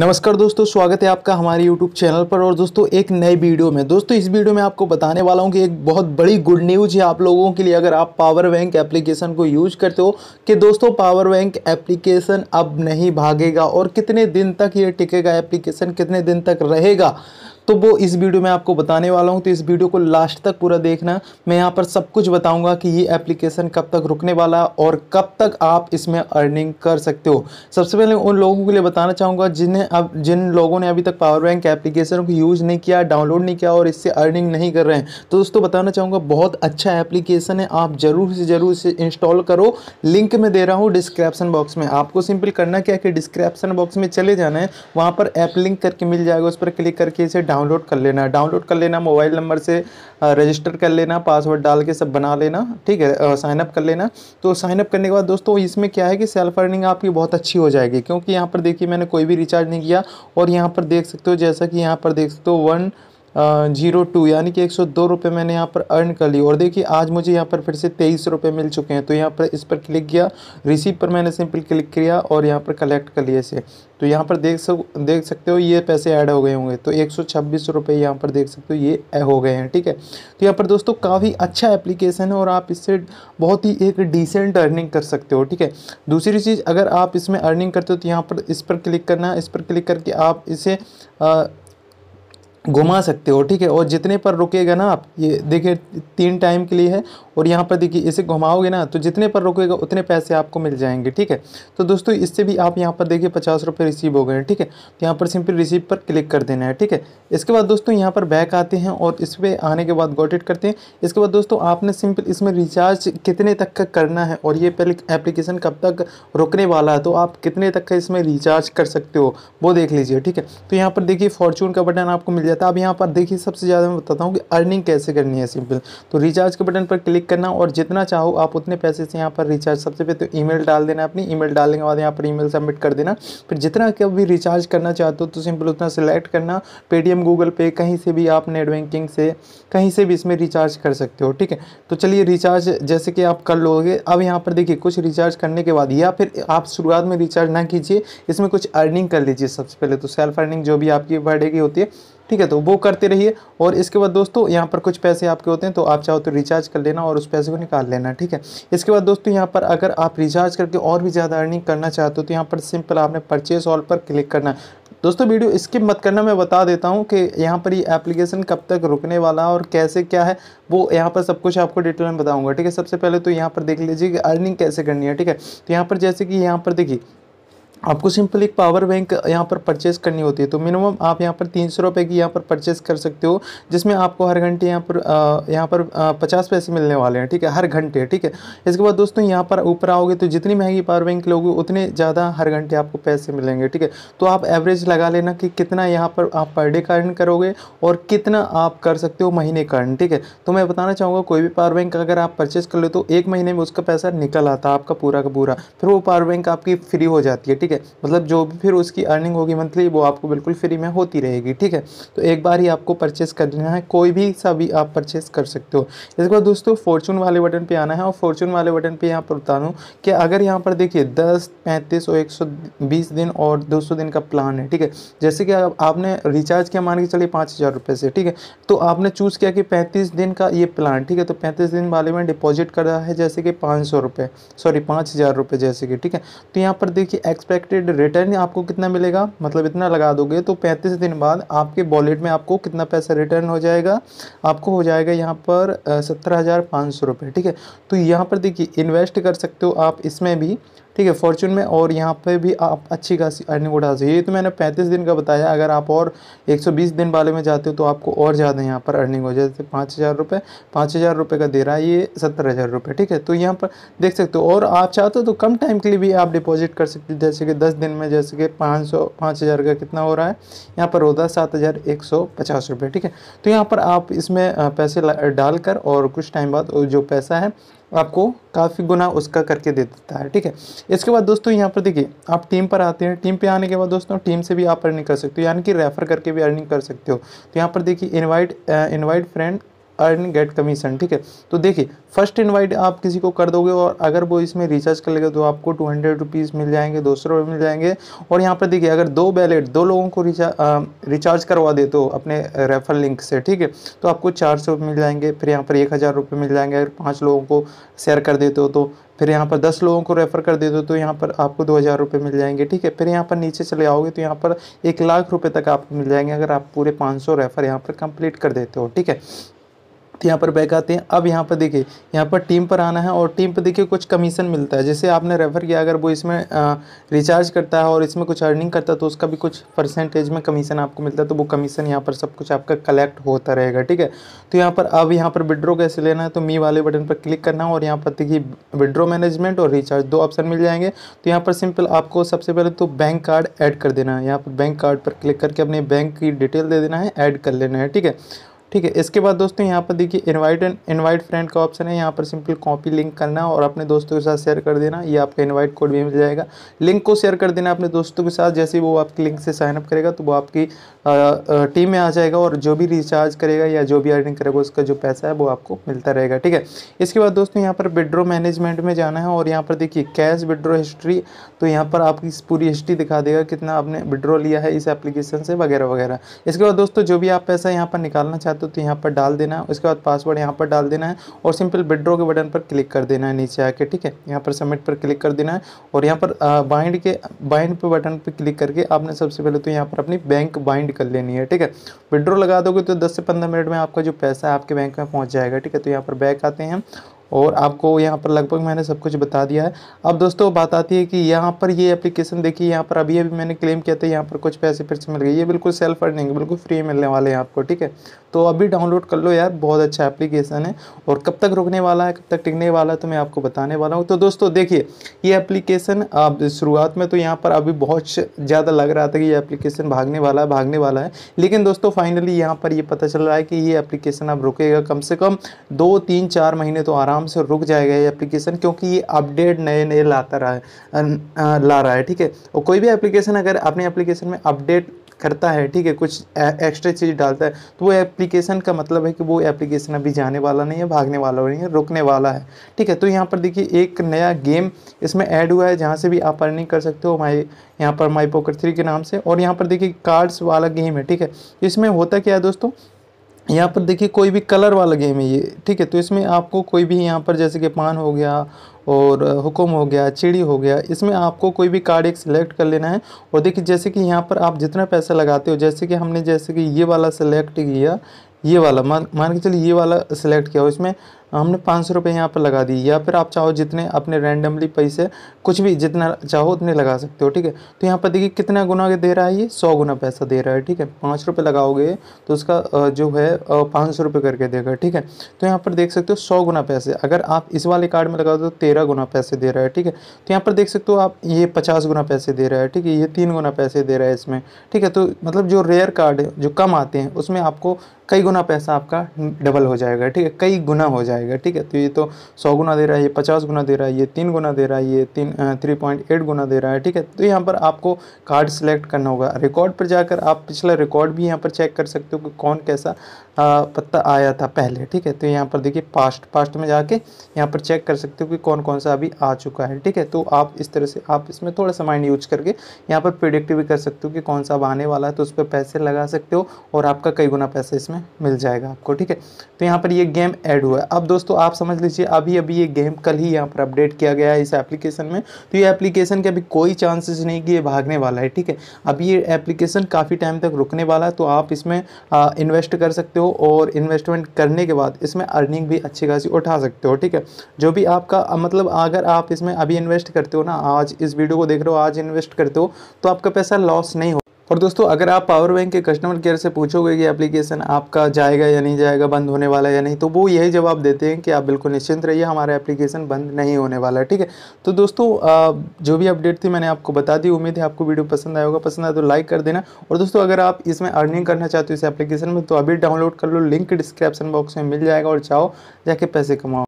नमस्कार दोस्तों स्वागत है आपका हमारे YouTube चैनल पर और दोस्तों एक नए वीडियो में दोस्तों इस वीडियो में आपको बताने वाला हूं कि एक बहुत बड़ी गुड न्यूज़ है आप लोगों के लिए अगर आप पावर बैंक एप्लीकेशन को यूज करते हो कि दोस्तों पावर बैंक एप्लीकेशन अब नहीं भागेगा और कितने दिन तक ये टिकेगा एप्लीकेशन कितने दिन तक रहेगा तो वो इस वीडियो में आपको बताने वाला हूँ तो इस वीडियो को लास्ट तक पूरा देखना मैं यहाँ पर सब कुछ बताऊँगा कि ये एप्लीकेशन कब तक रुकने वाला और कब तक आप इसमें अर्निंग कर सकते हो सबसे पहले उन लोगों के लिए बताना चाहूँगा जिन्हें अब जिन लोगों ने अभी तक पावर बैंक एप्लीकेशन को यूज़ नहीं किया डाउनलोड नहीं किया और इससे अर्निंग नहीं कर रहे हैं तो दोस्तों बताना चाहूँगा बहुत अच्छा एप्लीकेशन है आप ज़रूर से ज़रूर इसे इंस्टॉल करो लिंक में दे रहा हूँ डिस्क्रिप्सन बॉक्स में आपको सिंपल करना क्या है कि डिस्क्रिप्सन बॉक्स में चले जाना है वहाँ पर ऐप लिंक करके मिल जाएगा उस पर क्लिक करके इसे डाउन डाउनलोड कर लेना है डाउनलोड कर लेना मोबाइल नंबर से रजिस्टर कर लेना पासवर्ड डाल के सब बना लेना ठीक है साइनअप कर लेना तो साइनअप करने के बाद दोस्तों इसमें क्या है कि सेल्फ अर्निंग आपकी बहुत अच्छी हो जाएगी क्योंकि यहाँ पर देखिए मैंने कोई भी रिचार्ज नहीं किया और यहाँ पर देख सकते हो जैसा कि यहाँ पर देख सकते हो वन जीरो टू यानी कि एक सौ दो रुपये मैंने यहाँ पर अर्न कर ली और देखिए आज मुझे यहाँ पर फिर से तेईस रुपये मिल चुके हैं तो यहाँ पर इस पर क्लिक किया रिसीप पर मैंने सिंपल क्लिक किया और यहाँ पर कलेक्ट कर लिए इसे तो यहाँ पर देख सक देख सकते हो ये पैसे ऐड हो गए होंगे तो एक सौ छब्बीस रुपये यहाँ पर देख सकते हो ये हो गए हैं ठीक है तो यहाँ पर दोस्तों काफ़ी अच्छा एप्लीकेशन है और आप इससे बहुत ही एक डिसेंट अर्निंग कर सकते हो ठीक है दूसरी चीज़ अगर आप इसमें अर्निंग करते हो तो यहाँ पर इस पर क्लिक करना है इस पर क्लिक करके आप इसे आ, घुमा सकते हो ठीक है और जितने पर रुकेगा ना आप ये देखिए तीन टाइम के लिए है और यहाँ पर देखिए इसे घुमाओगे ना तो जितने पर रुकेगा उतने पैसे आपको मिल जाएंगे ठीक है तो दोस्तों इससे भी आप यहाँ पर देखिए पचास रुपये रिसीव हो गए ठीक है तो यहाँ पर सिंपल रिसीव पर क्लिक कर देना है ठीक है इसके बाद दोस्तों यहाँ पर बैक आते हैं और इस पर आने के बाद गोटेट करते हैं इसके बाद दोस्तों आपने सिंपल इसमें रिचार्ज कितने तक का करना है और ये पहले एप्लीकेशन कब तक रुकने वाला है तो आप कितने तक का इसमें रिचार्ज कर सकते हो वो देख लीजिए ठीक है तो यहाँ पर देखिए फॉर्चून का बटन आपको मिल जाता जाता है अब यहाँ पर देखिए सबसे ज़्यादा मैं बताता हूँ कि अर्निंग कैसे करनी है सिंपल तो रिचार्ज के बटन पर क्लिक करना और जितना चाहो आप उतने पैसे से यहाँ पर रिचार्ज सबसे पहले तो ईमेल डाल देना अपनी ईमेल डालने के बाद यहाँ पर ईमेल सबमिट कर देना फिर जितना कभी भी रिचार्ज करना चाहते हो तो सिंपल उतना सेलेक्ट करना पेटीएम गूगल पे कहीं से भी आप नेट बैंकिंग से कहीं से भी इसमें रिचार्ज कर सकते हो ठीक है तो चलिए रिचार्ज जैसे कि आप कर लोगे अब यहाँ पर देखिए कुछ रिचार्ज करने के बाद या फिर आप शुरुआत में रिचार्ज ना कीजिए इसमें कुछ अर्निंग कर लीजिए सबसे पहले तो सेल्फ अर्निंग जो भी आपकी बर्थडे की होती है ठीक है तो वो करते रहिए और इसके बाद दोस्तों यहाँ पर कुछ पैसे आपके होते हैं तो आप चाहो तो रिचार्ज कर लेना और उस पैसे को निकाल लेना ठीक है इसके बाद दोस्तों यहाँ पर अगर आप रिचार्ज करके और भी ज़्यादा अर्निंग करना चाहते हो तो यहाँ पर सिंपल आपने परचेस ऑल पर क्लिक करना है दोस्तों वीडियो स्किप मत करना मैं बता देता हूँ कि यहाँ पर ये एप्लीकेशन कब तक रुकने वाला है और कैसे क्या है वो यहाँ पर सब कुछ आपको डिटेल में बताऊँगा ठीक है सबसे पहले तो यहाँ पर देख लीजिए कि अर्निंग कैसे करनी है ठीक है तो यहाँ पर जैसे कि यहाँ पर देखिए आपको सिंपल एक पावर बैंक यहाँ पर परचेज़ करनी होती है तो मिनिमम आप यहाँ पर तीन सौ रुपये की यहाँ पर परचेज़ कर सकते हो जिसमें आपको हर घंटे यहाँ पर यहाँ पर पचास पैसे मिलने वाले हैं ठीक है हर घंटे ठीक है इसके बाद दोस्तों यहाँ पर ऊपर आओगे तो जितनी महंगी पावर बैंक लोगे उतने ज़्यादा हर घंटे आपको पैसे मिलेंगे ठीक है तो आप एवरेज लगा लेना कि कितना यहाँ पर आप पर डे का करोगे और कितना आप कर सकते हो महीने का ठीक है तो मैं बताना चाहूँगा कोई भी पावर बैंक अगर आप परचेज़ कर ले तो एक महीने में उसका पैसा निकल आता आपका पूरा का पूरा फिर वो पावर बैंक आपकी फ्री हो जाती है ठीक ठीक है मतलब जो भी फिर उसकी अर्निंग होगी मंथली वो आपको बिल्कुल फ्री में होती रहेगी ठीक है तो एक बार ही आपको परचेस कर लेना है कोई भी सा भी आप परचेस कर सकते हो इसके बाद दोस्तों फॉर्चून वाले बटन पर आना है और फॉर्चून वाले बटन पर यहाँ पर बता दूँ कि अगर यहाँ पर देखिए दस पैंतीस और एक दिन और दो दिन का प्लान है ठीक है जैसे कि आपने रिचार्ज किया मान के चलिए पाँच हज़ार से ठीक है तो आपने चूज़ किया कि पैंतीस दिन का ये प्लान ठीक है तो पैंतीस दिन वाले में डिपॉजिट कर रहा है जैसे कि पाँच सौ रुपये सॉरी पाँच हज़ार रुपये जैसे कि ठीक है तो यहाँ पर देखिए एक्सपेक्ट एक्सपेक्टेड रिटर्न आपको कितना मिलेगा मतलब इतना लगा दोगे तो 35 दिन बाद आपके वॉलेट में आपको कितना पैसा रिटर्न हो जाएगा आपको हो जाएगा यहाँ पर सत्रह हज़ार सौ ठीक है तो यहाँ पर देखिए इन्वेस्ट कर सकते हो आप इसमें भी ठीक है फॉर्चून में और यहाँ पे भी आप अच्छी खासी अर्निंग उठा सकते ये तो मैंने पैंतीस दिन का बताया अगर आप और एक सौ बीस दिन वाले में जाते हो तो आपको और ज़्यादा यहाँ पर अर्निंग हो जाए जैसे पाँच हज़ार रुपये पाँच हज़ार रुपये का दे रहा है ये सत्तर हज़ार रुपये ठीक है तो यहाँ पर देख सकते हो और आप चाहते हो तो कम टाइम के लिए भी आप डिपॉजिट कर सकते हो जैसे कि दस दिन में जैसे कि पाँच सौ पाँच हज़ार का कितना हो रहा है यहाँ पर होता है सात हज़ार एक सौ पचास रुपये ठीक है तो यहाँ पर आप इसमें पैसे डालकर और कुछ टाइम बाद जो पैसा है आपको काफ़ी गुना उसका करके दे देता है ठीक है इसके बाद दोस्तों यहाँ पर देखिए आप टीम पर आते हैं टीम पे आने के बाद दोस्तों टीम से भी आप अर्निंग कर सकते हो यानी कि रेफ़र करके भी अर्निंग कर सकते हो तो यहाँ पर देखिए invite invite friend earn get commission ठीक है तो देखिए फर्स्ट इनवाइट आप किसी को कर दोगे और अगर वो इसमें रिचार्ज कर लेगा तो आपको टू हंड्रेड रुपीज़ मिल जाएंगे दो सौ रुपये मिल जाएंगे और यहाँ पर देखिए अगर दो बैलेट दो लोगों को रिचार्ज रिचार्ज करवा दे तो अपने रेफर लिंक से ठीक है तो आपको चार सौ मिल जाएंगे फिर यहाँ पर एक हज़ार रुपये मिल जाएंगे अगर पाँच लोगों को शेयर कर देते हो तो फिर यहाँ पर दस लोगों को रेफ़र कर देते हो तो यहाँ पर आपको दो हज़ार रुपये मिल जाएंगे ठीक है फिर यहाँ पर नीचे चले आओगे तो यहाँ पर एक लाख रुपये तक आपको मिल जाएंगे अगर आप पूरे पाँच सौ रेफ़र यहाँ पर कंप्लीट कर देते हो ठीक है तो यहाँ पर बैक आते हैं अब यहाँ पर देखिए यहाँ पर टीम पर आना है और टीम पर देखिए कुछ कमीशन मिलता है जैसे आपने रेफ़र किया अगर वो इसमें रिचार्ज करता है और इसमें कुछ अर्निंग करता है तो उसका भी कुछ परसेंटेज में कमीशन आपको मिलता है तो वो कमीशन यहाँ पर सब कुछ आपका कलेक्ट होता रहेगा ठीक है तो यहाँ पर अब यहाँ पर विड्रो कैसे लेना है तो मी वाले बटन पर क्लिक करना है और यहाँ पर देखिए विड्रो मैनेजमेंट और रिचार्ज दो ऑप्शन मिल जाएंगे तो यहाँ पर सिंपल आपको सबसे पहले तो बैंक कार्ड ऐड कर देना है यहाँ पर बैंक कार्ड पर क्लिक करके अपने बैंक की डिटेल दे देना है ऐड कर लेना है ठीक है ठीक है इसके बाद दोस्तों यहाँ पर देखिए इनवाइट एंड इनवाइट फ्रेंड का ऑप्शन है यहाँ पर सिंपल कॉपी लिंक करना और अपने दोस्तों के साथ शेयर कर देना ये आपका इनवाइट कोड भी मिल जाएगा लिंक को शेयर कर देना अपने दोस्तों के साथ जैसे वो आपकी लिंक से साइनअप करेगा तो वो आपकी टीम में आ जाएगा और जो भी रिचार्ज करेगा या जो भी अर्निंग करेगा उसका जो पैसा है वो आपको मिलता रहेगा ठीक है इसके बाद दोस्तों यहाँ पर विड्रो मैनेजमेंट में जाना है और यहाँ पर देखिए कैश विड्रो हिस्ट्री तो यहाँ पर आपकी पूरी हिस्ट्री दिखा देगा कितना आपने विड्रो लिया है इस एप्लीकेशन से वगैरह वगैरह इसके बाद दोस्तों जो भी आप पैसा यहाँ पर निकालना चाहते तो, तो यहाँ पर डाल देना है उसके बाद पासवर्ड यहाँ पर डाल देना है और सिंपल विड्रो के बटन पर क्लिक कर देना है नीचे आके ठीक है यहाँ पर सबमिट पर क्लिक कर देना है और यहाँ पर बाइंड के बाइंड पर बटन पर क्लिक करके आपने सबसे पहले तो यहाँ पर अपनी बैंक बाइंड कर लेनी है ठीक है विड्रो लगा दोगे तो दस से पंद्रह मिनट में आपका जो पैसा है आपके बैंक में पहुँच जाएगा ठीक है तो यहाँ पर बैक आते हैं और आपको यहाँ पर लगभग मैंने सब कुछ बता दिया है अब दोस्तों बात आती है कि यहाँ पर ये एप्लीकेशन देखिए यहाँ पर अभी अभी मैंने क्लेम किया था यहाँ पर कुछ पैसे फिर से मिल गए ये बिल्कुल सेल्फ अर्निंग बिल्कुल फ्री मिलने वाले हैं आपको ठीक है तो अभी डाउनलोड कर लो यार बहुत अच्छा एप्लीकेशन है और कब तक रुकने वाला है कब तक टिकने वाला है तो मैं आपको बताने वाला हूँ तो दोस्तों देखिए ये एप्लीकेशन आप शुरुआत में तो यहाँ पर अभी बहुत ज़्यादा लग रहा था कि ये एप्लीकेशन भागने वाला है भागने वाला है लेकिन दोस्तों फाइनली यहाँ पर ये पता चल रहा है कि ये एप्लीकेशन अब रुकेगा कम से कम दो तीन चार महीने तो आराम काम से रुक जाएगा ये एप्लीकेशन क्योंकि ये अपडेट नए नए लाता रहा है ला रहा है ठीक है और कोई भी एप्लीकेशन अगर अपने एप्लीकेशन में अपडेट करता है ठीक है कुछ एक्स्ट्रा चीज़ डालता है तो वो एप्लीकेशन का मतलब है कि वो एप्लीकेशन अभी जाने वाला नहीं है भागने वाला नहीं है रुकने वाला है ठीक है तो यहाँ पर देखिए एक नया गेम इसमें ऐड हुआ है जहाँ से भी आप अर्निंग कर सकते हो माई यहाँ पर माई पोकर थ्री के नाम से और यहाँ पर देखिए कार्ड्स वाला गेम है ठीक है इसमें होता क्या है दोस्तों यहाँ पर देखिए कोई भी कलर वाला गेम है ये ठीक है तो इसमें आपको कोई भी यहाँ पर जैसे कि पान हो गया और हुकुम हो गया चिड़ी हो गया इसमें आपको कोई भी कार्ड एक सिलेक्ट कर लेना है और देखिए जैसे कि यहाँ पर आप जितना पैसा लगाते हो जैसे कि हमने जैसे कि ये वाला सिलेक्ट किया ये वाला मान मान के चलिए ये वाला सिलेक्ट किया और इसमें हमने पाँच सौ रुपये यहाँ पर लगा दी या फिर आप चाहो जितने अपने रैंडमली पैसे कुछ भी जितना चाहो उतने लगा सकते हो ठीक है तो यहाँ पर देखिए कितना गुना दे रहा है ये सौ गुना पैसा दे रहा है ठीक है पाँच रुपये लगाओगे तो उसका जो है पाँच सौ रुपये करके देगा ठीक है तो यहाँ पर देख सकते हो सौ गुना पैसे अगर आप इस वाले कार्ड में लगाओ तो तेरह गुना पैसे दे रहा है ठीक है तो यहाँ पर देख सकते हो आप ये पचास गुना पैसे दे रहा है ठीक है ये तीन गुना पैसे दे रहा है इसमें ठीक है तो मतलब जो रेयर कार्ड है जो कम आते हैं उसमें आपको कई गुना पैसा आपका डबल हो जाएगा ठीक है कई गुना हो जाएगा आएगा ठीक है तो ये तो सौ गुना दे रहा है ये पचास गुना दे रहा है ये तीन गुना दे रहा है ये तीन थ्री पॉइंट एट गुना दे रहा है ठीक है तो यहाँ पर आपको कार्ड सेलेक्ट करना होगा रिकॉर्ड पर जाकर आप पिछला रिकॉर्ड भी यहाँ पर चेक कर सकते हो कि कौन कैसा पत्ता आया था पहले ठीक है तो यहाँ पर देखिए पास्ट पास्ट में जाके यहाँ पर चेक कर सकते हो कि कौन कौन सा अभी आ चुका है ठीक है तो आप इस तरह से आप इसमें थोड़ा सा माइंड यूज करके यहाँ पर प्रिडिक्ट भी कर सकते हो कि कौन सा अब आने वाला है तो उस पर पैसे लगा सकते हो और आपका कई गुना पैसा इसमें मिल जाएगा आपको ठीक है तो यहाँ पर ये गेम ऐड हुआ है अब दोस्तों आप समझ लीजिए अभी अभी ये गेम कल ही यहाँ पर अपडेट किया गया है इस एप्लीकेशन में तो ये एप्लीकेशन के अभी कोई चांसेस नहीं कि ये भागने वाला है ठीक है अभी ये एप्लीकेशन काफ़ी टाइम तक रुकने वाला है तो आप इसमें इन्वेस्ट कर सकते हो और इन्वेस्टमेंट करने के बाद इसमें अर्निंग भी अच्छी खासी उठा सकते हो ठीक है जो भी आपका मतलब अगर आप इसमें अभी इन्वेस्ट करते हो ना आज इस वीडियो को देख रहे हो आज इन्वेस्ट करते हो तो आपका पैसा लॉस नहीं हो और दोस्तों अगर आप पावर बैंक के कस्टमर केयर से पूछोगे कि एप्लीकेशन आपका जाएगा या नहीं जाएगा बंद होने वाला या नहीं तो वो यही जवाब देते हैं कि आप बिल्कुल निश्चिंत रहिए हमारा एप्लीकेशन बंद नहीं होने वाला है ठीक है तो दोस्तों जो भी अपडेट थी मैंने आपको बता दी उम्मीद है आपको वीडियो पसंद आया होगा पसंद आया तो लाइक कर देना और दोस्तों अगर आप इसमें अर्निंग करना चाहते हो इस एप्लीकेशन में तो अभी डाउनलोड कर लो लिंक डिस्क्रिप्शन बॉक्स में मिल जाएगा और चाहो जाके पैसे कमाओ